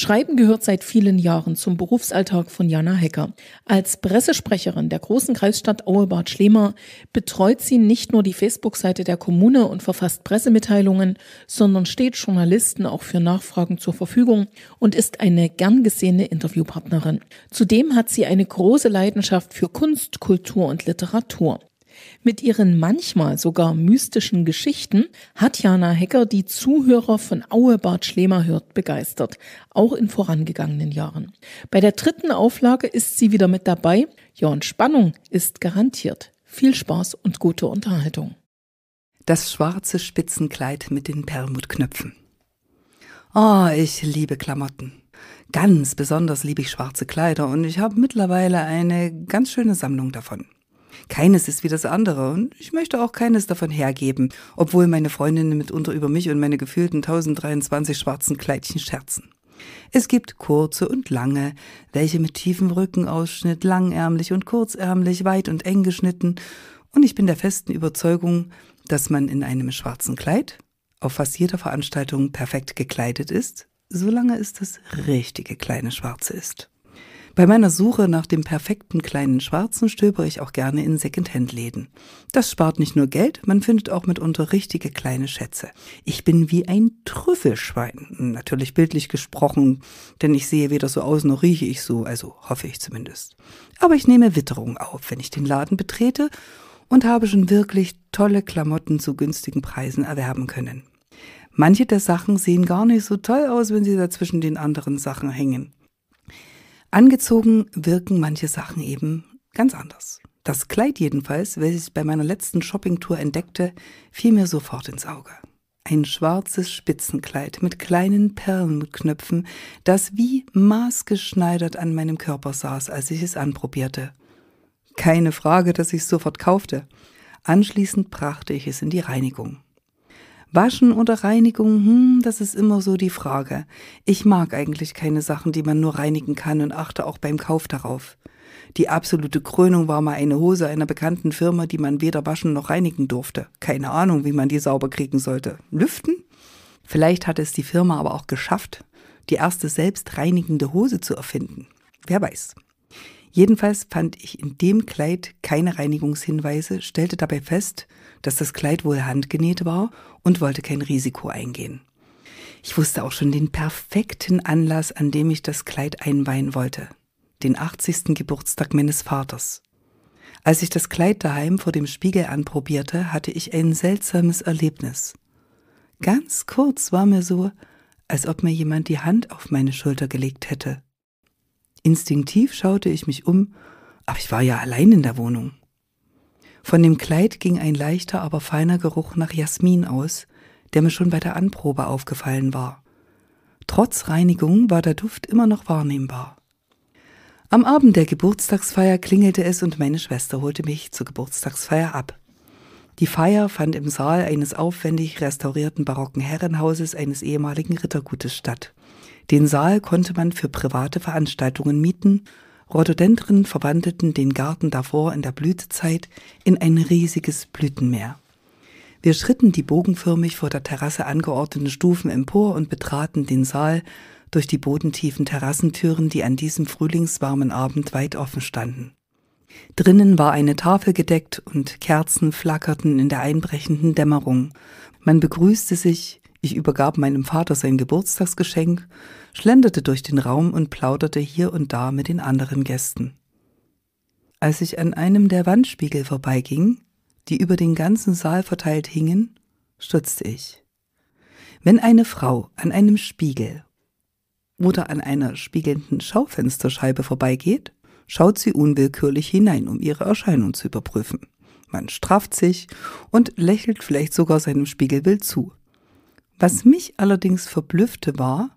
Schreiben gehört seit vielen Jahren zum Berufsalltag von Jana Hecker. Als Pressesprecherin der großen Kreisstadt Auebad-Schlema betreut sie nicht nur die Facebook-Seite der Kommune und verfasst Pressemitteilungen, sondern steht Journalisten auch für Nachfragen zur Verfügung und ist eine gern gesehene Interviewpartnerin. Zudem hat sie eine große Leidenschaft für Kunst, Kultur und Literatur. Mit ihren manchmal sogar mystischen Geschichten hat Jana Hecker die Zuhörer von Aue Schlemerhirt begeistert, auch in vorangegangenen Jahren. Bei der dritten Auflage ist sie wieder mit dabei. Ja, und Spannung ist garantiert. Viel Spaß und gute Unterhaltung. Das schwarze Spitzenkleid mit den Perlmutknöpfen. Oh, ich liebe Klamotten. Ganz besonders liebe ich schwarze Kleider und ich habe mittlerweile eine ganz schöne Sammlung davon. Keines ist wie das andere und ich möchte auch keines davon hergeben, obwohl meine Freundinnen mitunter über mich und meine gefühlten 1023 schwarzen Kleidchen scherzen. Es gibt kurze und lange, welche mit tiefem Rückenausschnitt, langärmlich und kurzärmlich, weit und eng geschnitten, und ich bin der festen Überzeugung, dass man in einem schwarzen Kleid auf fast jeder Veranstaltung perfekt gekleidet ist, solange es das richtige kleine Schwarze ist. Bei meiner Suche nach dem perfekten kleinen Schwarzen stöbere ich auch gerne in Secondhand-Läden. Das spart nicht nur Geld, man findet auch mitunter richtige kleine Schätze. Ich bin wie ein Trüffelschwein, natürlich bildlich gesprochen, denn ich sehe weder so aus noch rieche ich so, also hoffe ich zumindest. Aber ich nehme Witterung auf, wenn ich den Laden betrete und habe schon wirklich tolle Klamotten zu günstigen Preisen erwerben können. Manche der Sachen sehen gar nicht so toll aus, wenn sie da zwischen den anderen Sachen hängen. Angezogen wirken manche Sachen eben ganz anders. Das Kleid jedenfalls, welches ich bei meiner letzten Shoppingtour entdeckte, fiel mir sofort ins Auge. Ein schwarzes Spitzenkleid mit kleinen Perlenknöpfen, das wie maßgeschneidert an meinem Körper saß, als ich es anprobierte. Keine Frage, dass ich es sofort kaufte. Anschließend brachte ich es in die Reinigung. Waschen oder Reinigung, hm, das ist immer so die Frage. Ich mag eigentlich keine Sachen, die man nur reinigen kann und achte auch beim Kauf darauf. Die absolute Krönung war mal eine Hose einer bekannten Firma, die man weder waschen noch reinigen durfte. Keine Ahnung, wie man die sauber kriegen sollte. Lüften? Vielleicht hat es die Firma aber auch geschafft, die erste selbst reinigende Hose zu erfinden. Wer weiß. Jedenfalls fand ich in dem Kleid keine Reinigungshinweise, stellte dabei fest, dass das Kleid wohl handgenäht war und wollte kein Risiko eingehen. Ich wusste auch schon den perfekten Anlass, an dem ich das Kleid einweihen wollte. Den 80. Geburtstag meines Vaters. Als ich das Kleid daheim vor dem Spiegel anprobierte, hatte ich ein seltsames Erlebnis. Ganz kurz war mir so, als ob mir jemand die Hand auf meine Schulter gelegt hätte. Instinktiv schaute ich mich um, aber ich war ja allein in der Wohnung. Von dem Kleid ging ein leichter, aber feiner Geruch nach Jasmin aus, der mir schon bei der Anprobe aufgefallen war. Trotz Reinigung war der Duft immer noch wahrnehmbar. Am Abend der Geburtstagsfeier klingelte es und meine Schwester holte mich zur Geburtstagsfeier ab. Die Feier fand im Saal eines aufwendig restaurierten barocken Herrenhauses eines ehemaligen Rittergutes statt. Den Saal konnte man für private Veranstaltungen mieten, Rhododendren verwandelten den Garten davor in der Blütezeit in ein riesiges Blütenmeer. Wir schritten die bogenförmig vor der Terrasse angeordneten Stufen empor und betraten den Saal durch die bodentiefen Terrassentüren, die an diesem frühlingswarmen Abend weit offen standen. Drinnen war eine Tafel gedeckt und Kerzen flackerten in der einbrechenden Dämmerung. Man begrüßte sich, ich übergab meinem Vater sein Geburtstagsgeschenk, schlenderte durch den Raum und plauderte hier und da mit den anderen Gästen. Als ich an einem der Wandspiegel vorbeiging, die über den ganzen Saal verteilt hingen, stutzte ich. Wenn eine Frau an einem Spiegel oder an einer spiegelnden Schaufensterscheibe vorbeigeht, schaut sie unwillkürlich hinein, um ihre Erscheinung zu überprüfen. Man strafft sich und lächelt vielleicht sogar seinem Spiegelbild zu. Was mich allerdings verblüffte war,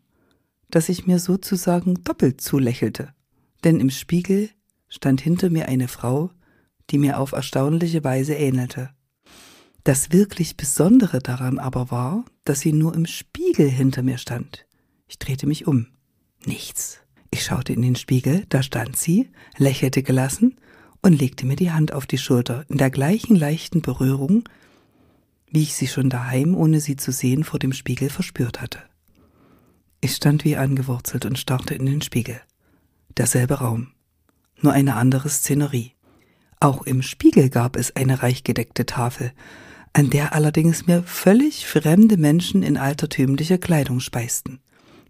dass ich mir sozusagen doppelt zulächelte, denn im Spiegel stand hinter mir eine Frau, die mir auf erstaunliche Weise ähnelte. Das wirklich Besondere daran aber war, dass sie nur im Spiegel hinter mir stand. Ich drehte mich um. Nichts. Ich schaute in den Spiegel, da stand sie, lächelte gelassen und legte mir die Hand auf die Schulter in der gleichen leichten Berührung, wie ich sie schon daheim, ohne sie zu sehen, vor dem Spiegel verspürt hatte. Ich stand wie angewurzelt und starrte in den Spiegel. Derselbe Raum, nur eine andere Szenerie. Auch im Spiegel gab es eine reich gedeckte Tafel, an der allerdings mir völlig fremde Menschen in altertümlicher Kleidung speisten.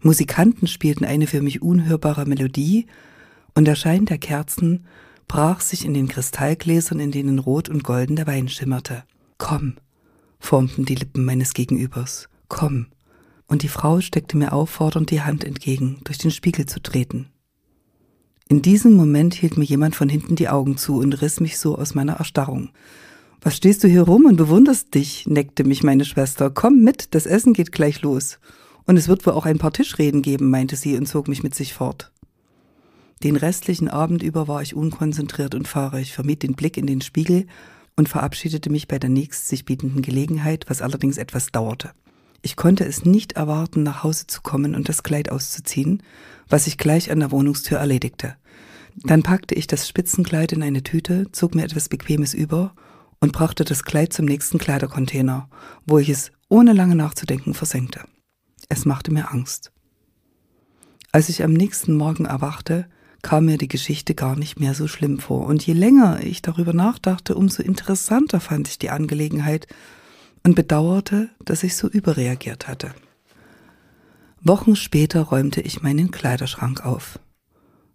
Musikanten spielten eine für mich unhörbare Melodie, und der Schein der Kerzen brach sich in den Kristallgläsern, in denen rot und golden der Wein schimmerte. Komm, formten die Lippen meines Gegenübers. Komm. Und die Frau steckte mir auffordernd die Hand entgegen, durch den Spiegel zu treten. In diesem Moment hielt mir jemand von hinten die Augen zu und riss mich so aus meiner Erstarrung. Was stehst du hier rum und bewunderst dich? neckte mich meine Schwester. Komm mit, das Essen geht gleich los. Und es wird wohl auch ein paar Tischreden geben, meinte sie und zog mich mit sich fort. Den restlichen Abend über war ich unkonzentriert und fahrig, vermied den Blick in den Spiegel und verabschiedete mich bei der nächst sich bietenden Gelegenheit, was allerdings etwas dauerte. Ich konnte es nicht erwarten, nach Hause zu kommen und das Kleid auszuziehen, was ich gleich an der Wohnungstür erledigte. Dann packte ich das Spitzenkleid in eine Tüte, zog mir etwas Bequemes über und brachte das Kleid zum nächsten Kleidercontainer, wo ich es ohne lange nachzudenken versenkte. Es machte mir Angst. Als ich am nächsten Morgen erwachte, kam mir die Geschichte gar nicht mehr so schlimm vor. Und je länger ich darüber nachdachte, umso interessanter fand ich die Angelegenheit und bedauerte, dass ich so überreagiert hatte. Wochen später räumte ich meinen Kleiderschrank auf.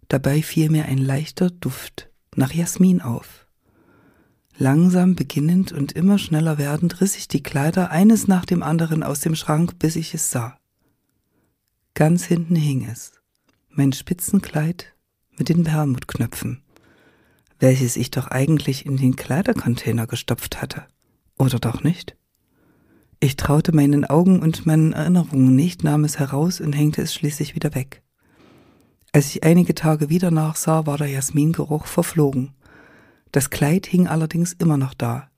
Dabei fiel mir ein leichter Duft nach Jasmin auf. Langsam beginnend und immer schneller werdend riss ich die Kleider eines nach dem anderen aus dem Schrank, bis ich es sah. Ganz hinten hing es, mein Spitzenkleid mit den Perlmuttknöpfen, welches ich doch eigentlich in den Kleidercontainer gestopft hatte. Oder doch nicht? Ich traute meinen Augen und meinen Erinnerungen nicht, nahm es heraus und hängte es schließlich wieder weg. Als ich einige Tage wieder nachsah, war der Jasmingeruch verflogen. Das Kleid hing allerdings immer noch da.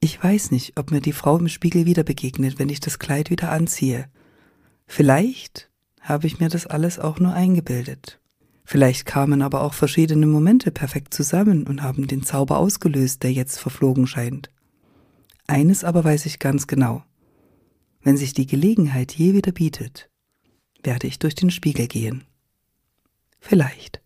Ich weiß nicht, ob mir die Frau im Spiegel wieder begegnet, wenn ich das Kleid wieder anziehe. Vielleicht habe ich mir das alles auch nur eingebildet. Vielleicht kamen aber auch verschiedene Momente perfekt zusammen und haben den Zauber ausgelöst, der jetzt verflogen scheint. Eines aber weiß ich ganz genau. Wenn sich die Gelegenheit je wieder bietet, werde ich durch den Spiegel gehen. Vielleicht.